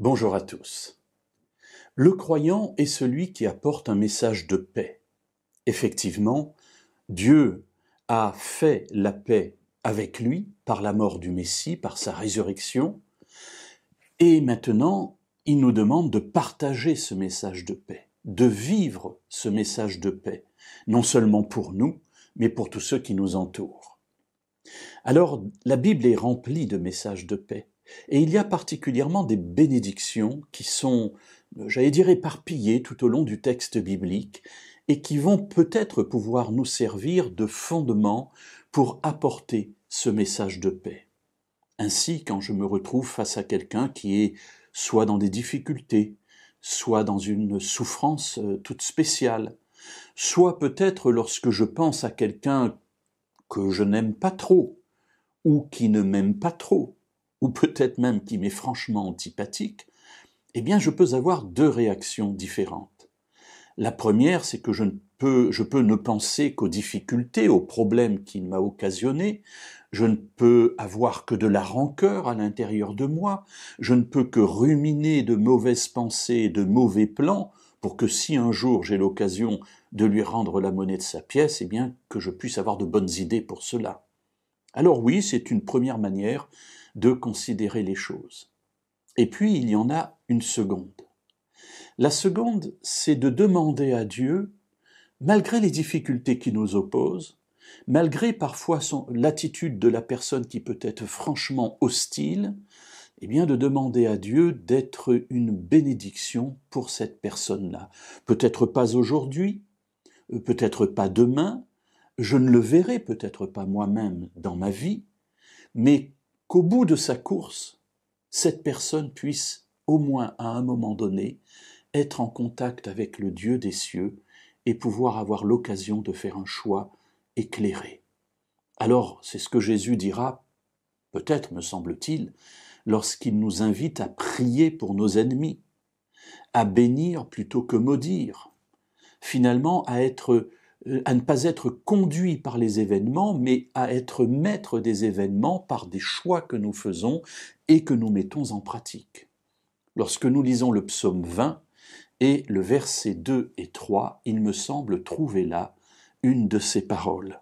Bonjour à tous. Le croyant est celui qui apporte un message de paix. Effectivement, Dieu a fait la paix avec lui par la mort du Messie, par sa résurrection, et maintenant il nous demande de partager ce message de paix, de vivre ce message de paix, non seulement pour nous, mais pour tous ceux qui nous entourent. Alors la Bible est remplie de messages de paix. Et il y a particulièrement des bénédictions qui sont, euh, j'allais dire, éparpillées tout au long du texte biblique et qui vont peut-être pouvoir nous servir de fondement pour apporter ce message de paix. Ainsi, quand je me retrouve face à quelqu'un qui est soit dans des difficultés, soit dans une souffrance euh, toute spéciale, soit peut-être lorsque je pense à quelqu'un que je n'aime pas trop, ou qui ne m'aime pas trop, ou peut-être même qui m'est franchement antipathique, eh bien je peux avoir deux réactions différentes. La première, c'est que je, ne peux, je peux ne penser qu'aux difficultés, aux problèmes qu'il m'a occasionnés, je ne peux avoir que de la rancœur à l'intérieur de moi, je ne peux que ruminer de mauvaises pensées, de mauvais plans, pour que si un jour j'ai l'occasion de lui rendre la monnaie de sa pièce, eh bien que je puisse avoir de bonnes idées pour cela. Alors oui, c'est une première manière de considérer les choses. Et puis il y en a une seconde. La seconde, c'est de demander à Dieu, malgré les difficultés qui nous opposent, malgré parfois l'attitude de la personne qui peut être franchement hostile, eh bien de demander à Dieu d'être une bénédiction pour cette personne-là. Peut-être pas aujourd'hui, peut-être pas demain, je ne le verrai peut-être pas moi-même dans ma vie, mais qu'au bout de sa course, cette personne puisse, au moins à un moment donné, être en contact avec le Dieu des cieux et pouvoir avoir l'occasion de faire un choix éclairé. Alors, c'est ce que Jésus dira, peut-être me semble-t-il, lorsqu'il nous invite à prier pour nos ennemis, à bénir plutôt que maudire, finalement à être à ne pas être conduit par les événements, mais à être maître des événements par des choix que nous faisons et que nous mettons en pratique. Lorsque nous lisons le psaume 20 et le verset 2 et 3, il me semble trouver là une de ces paroles.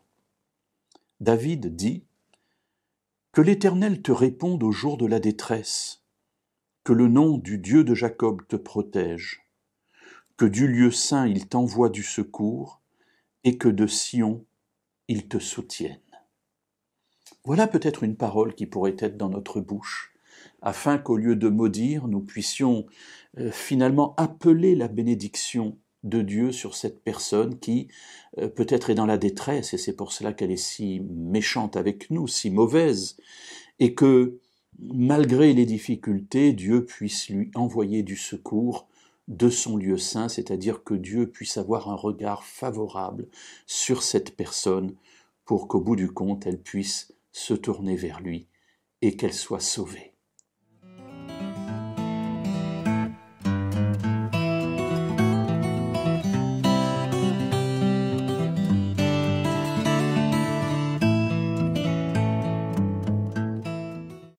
David dit Que l'Éternel te réponde au jour de la détresse, que le nom du Dieu de Jacob te protège, que du lieu saint il t'envoie du secours, et que de Sion ils te soutiennent. Voilà peut-être une parole qui pourrait être dans notre bouche, afin qu'au lieu de maudire, nous puissions euh, finalement appeler la bénédiction de Dieu sur cette personne qui euh, peut-être est dans la détresse, et c'est pour cela qu'elle est si méchante avec nous, si mauvaise, et que malgré les difficultés, Dieu puisse lui envoyer du secours de son lieu saint, c'est-à-dire que Dieu puisse avoir un regard favorable sur cette personne pour qu'au bout du compte, elle puisse se tourner vers lui et qu'elle soit sauvée.